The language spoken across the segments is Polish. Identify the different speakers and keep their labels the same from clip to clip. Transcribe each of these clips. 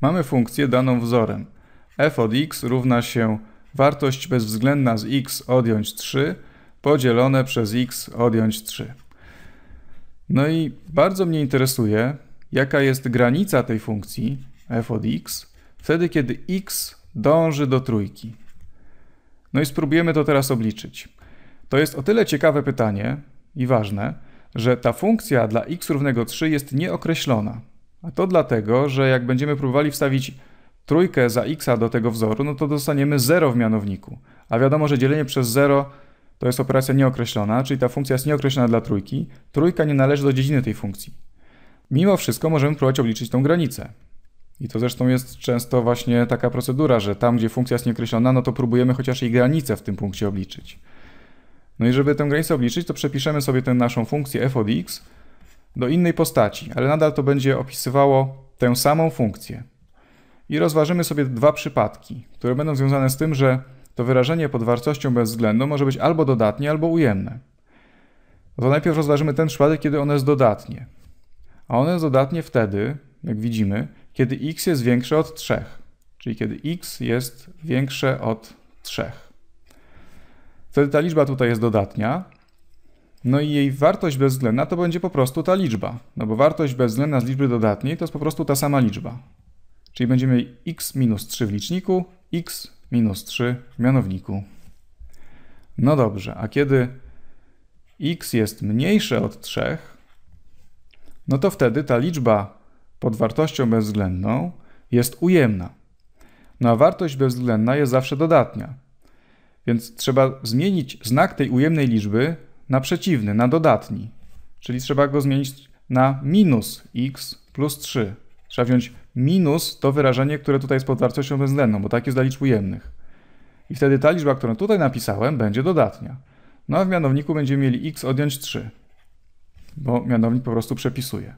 Speaker 1: Mamy funkcję daną wzorem. f od x równa się wartość bezwzględna z x odjąć 3 podzielone przez x odjąć 3. No i bardzo mnie interesuje, jaka jest granica tej funkcji f od x wtedy, kiedy x dąży do trójki. No i spróbujemy to teraz obliczyć. To jest o tyle ciekawe pytanie i ważne, że ta funkcja dla x równego 3 jest nieokreślona. A to dlatego, że jak będziemy próbowali wstawić trójkę za x do tego wzoru, no to dostaniemy 0 w mianowniku. A wiadomo, że dzielenie przez 0 to jest operacja nieokreślona, czyli ta funkcja jest nieokreślona dla trójki. Trójka nie należy do dziedziny tej funkcji. Mimo wszystko możemy próbować obliczyć tą granicę. I to zresztą jest często właśnie taka procedura, że tam, gdzie funkcja jest nieokreślona, no to próbujemy chociaż jej granicę w tym punkcie obliczyć. No i żeby tę granicę obliczyć, to przepiszemy sobie tę naszą funkcję f od x, do innej postaci, ale nadal to będzie opisywało tę samą funkcję. I rozważymy sobie dwa przypadki, które będą związane z tym, że to wyrażenie pod wartością bezwzględną może być albo dodatnie, albo ujemne. No to najpierw rozważymy ten przypadek, kiedy ono jest dodatnie. A ono jest dodatnie wtedy, jak widzimy, kiedy x jest większe od 3, czyli kiedy x jest większe od 3. Wtedy ta liczba tutaj jest dodatnia, no i jej wartość bezwzględna to będzie po prostu ta liczba. No bo wartość bezwzględna z liczby dodatniej to jest po prostu ta sama liczba. Czyli będziemy mieli x minus 3 w liczniku, x minus 3 w mianowniku. No dobrze, a kiedy x jest mniejsze od 3, no to wtedy ta liczba pod wartością bezwzględną jest ujemna. No a wartość bezwzględna jest zawsze dodatnia. Więc trzeba zmienić znak tej ujemnej liczby na przeciwny, na dodatni. Czyli trzeba go zmienić na minus x plus 3. Trzeba wziąć minus to wyrażenie, które tutaj jest pod wartością bezwzględną, bo tak jest dla liczb ujemnych. I wtedy ta liczba, którą tutaj napisałem, będzie dodatnia. No a w mianowniku będziemy mieli x odjąć 3, bo mianownik po prostu przepisuje.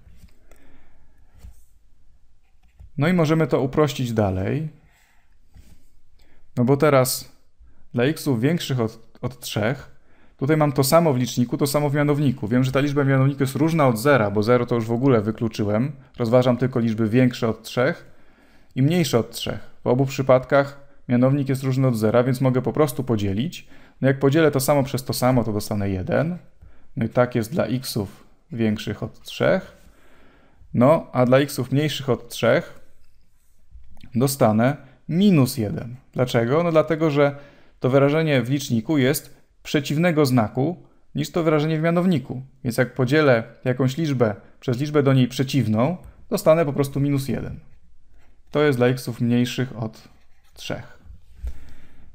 Speaker 1: No i możemy to uprościć dalej. No bo teraz dla xów większych od, od 3 Tutaj mam to samo w liczniku, to samo w mianowniku. Wiem, że ta liczba mianowniku jest różna od zera, bo 0 to już w ogóle wykluczyłem. Rozważam tylko liczby większe od 3 i mniejsze od 3. W obu przypadkach mianownik jest różny od zera, więc mogę po prostu podzielić. No jak podzielę to samo przez to samo, to dostanę 1. No i tak jest dla xów większych od 3. No, a dla xów mniejszych od 3 dostanę minus 1. Dlaczego? No dlatego, że to wyrażenie w liczniku jest przeciwnego znaku niż to wyrażenie w mianowniku. Więc jak podzielę jakąś liczbę przez liczbę do niej przeciwną, dostanę po prostu minus 1. To jest dla xów mniejszych od 3.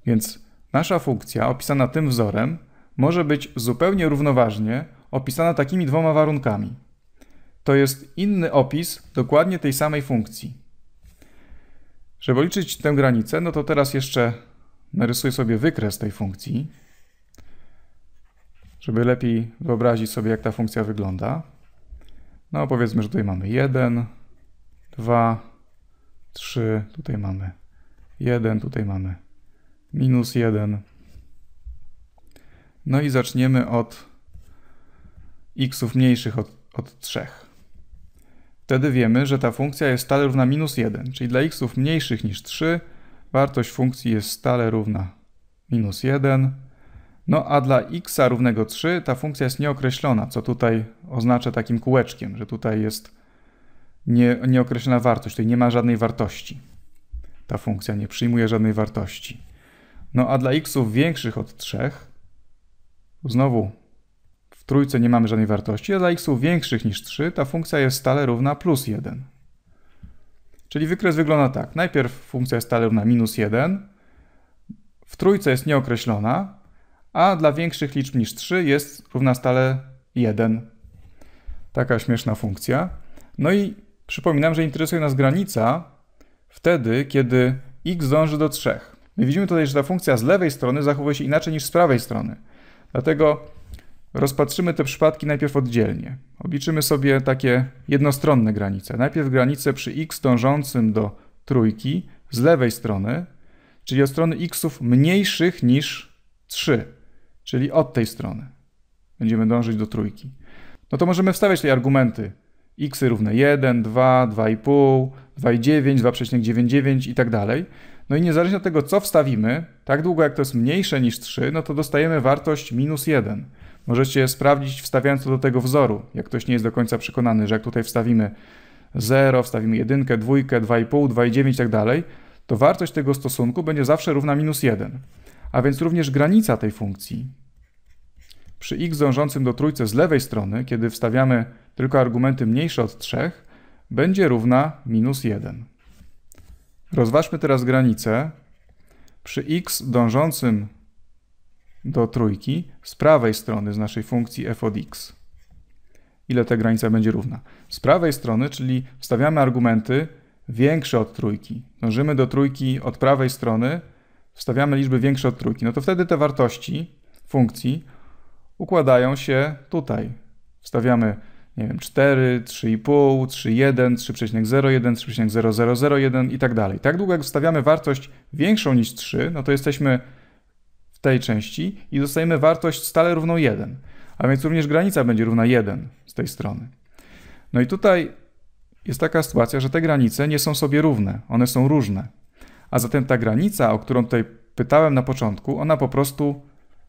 Speaker 1: Więc nasza funkcja opisana tym wzorem może być zupełnie równoważnie opisana takimi dwoma warunkami. To jest inny opis dokładnie tej samej funkcji. Żeby liczyć tę granicę, no to teraz jeszcze narysuję sobie wykres tej funkcji żeby lepiej wyobrazić sobie, jak ta funkcja wygląda. No powiedzmy, że tutaj mamy 1, 2, 3, tutaj mamy 1, tutaj mamy minus 1. No i zaczniemy od xów mniejszych od, od 3. Wtedy wiemy, że ta funkcja jest stale równa minus 1, czyli dla xów mniejszych niż 3 wartość funkcji jest stale równa minus 1, no a dla x równego 3 ta funkcja jest nieokreślona, co tutaj oznacza takim kółeczkiem, że tutaj jest nie, nieokreślona wartość, tutaj nie ma żadnej wartości. Ta funkcja nie przyjmuje żadnej wartości. No a dla xów większych od 3, znowu w trójce nie mamy żadnej wartości, a dla xów większych niż 3 ta funkcja jest stale równa plus 1. Czyli wykres wygląda tak. Najpierw funkcja jest stale równa minus 1, w trójce jest nieokreślona, a dla większych liczb niż 3 jest równa stale 1. Taka śmieszna funkcja. No i przypominam, że interesuje nas granica wtedy, kiedy x dąży do 3. My widzimy tutaj, że ta funkcja z lewej strony zachowuje się inaczej niż z prawej strony. Dlatego rozpatrzymy te przypadki najpierw oddzielnie. Obliczymy sobie takie jednostronne granice. Najpierw granicę przy x dążącym do trójki z lewej strony, czyli od strony xów mniejszych niż 3 czyli od tej strony. Będziemy dążyć do trójki. No to możemy wstawiać te argumenty. x równe 1, 2, 2,5, 2,9, 2,99 i tak dalej. No i niezależnie od tego, co wstawimy, tak długo jak to jest mniejsze niż 3, no to dostajemy wartość minus 1. Możecie sprawdzić wstawiając to do tego wzoru. Jak ktoś nie jest do końca przekonany, że jak tutaj wstawimy 0, wstawimy 1, 2, 2,5, 2,9 i tak dalej, to wartość tego stosunku będzie zawsze równa minus 1 a więc również granica tej funkcji. Przy x dążącym do trójce z lewej strony, kiedy wstawiamy tylko argumenty mniejsze od 3, będzie równa minus 1. Rozważmy teraz granicę. Przy x dążącym do trójki z prawej strony z naszej funkcji f od x. Ile ta granica będzie równa? Z prawej strony, czyli wstawiamy argumenty większe od trójki. Dążymy do trójki od prawej strony, wstawiamy liczby większe od trójki, no to wtedy te wartości funkcji układają się tutaj. Wstawiamy, nie wiem, 4, 3,5, 3,1, 3,01, 3,0001 i tak dalej. Tak długo jak wstawiamy wartość większą niż 3, no to jesteśmy w tej części i dostajemy wartość stale równą 1. A więc również granica będzie równa 1 z tej strony. No i tutaj jest taka sytuacja, że te granice nie są sobie równe, one są różne. A zatem ta granica, o którą tutaj pytałem na początku, ona po prostu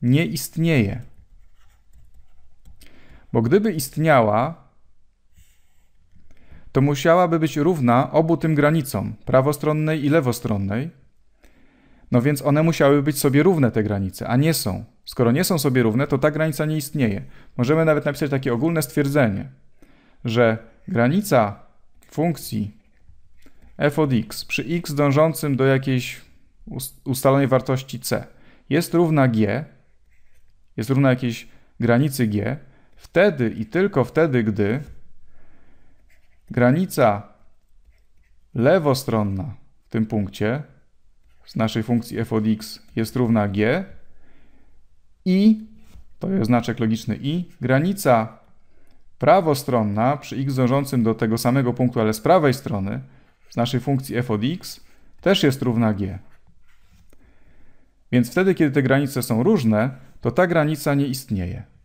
Speaker 1: nie istnieje. Bo gdyby istniała, to musiałaby być równa obu tym granicom, prawostronnej i lewostronnej. No więc one musiały być sobie równe, te granice, a nie są. Skoro nie są sobie równe, to ta granica nie istnieje. Możemy nawet napisać takie ogólne stwierdzenie, że granica funkcji f od x przy x dążącym do jakiejś ustalonej wartości c jest równa g, jest równa jakiejś granicy g, wtedy i tylko wtedy, gdy granica lewostronna w tym punkcie z naszej funkcji f od x jest równa g i, to jest znaczek logiczny i, granica prawostronna przy x dążącym do tego samego punktu, ale z prawej strony, z naszej funkcji f od x też jest równa g. Więc wtedy, kiedy te granice są różne, to ta granica nie istnieje.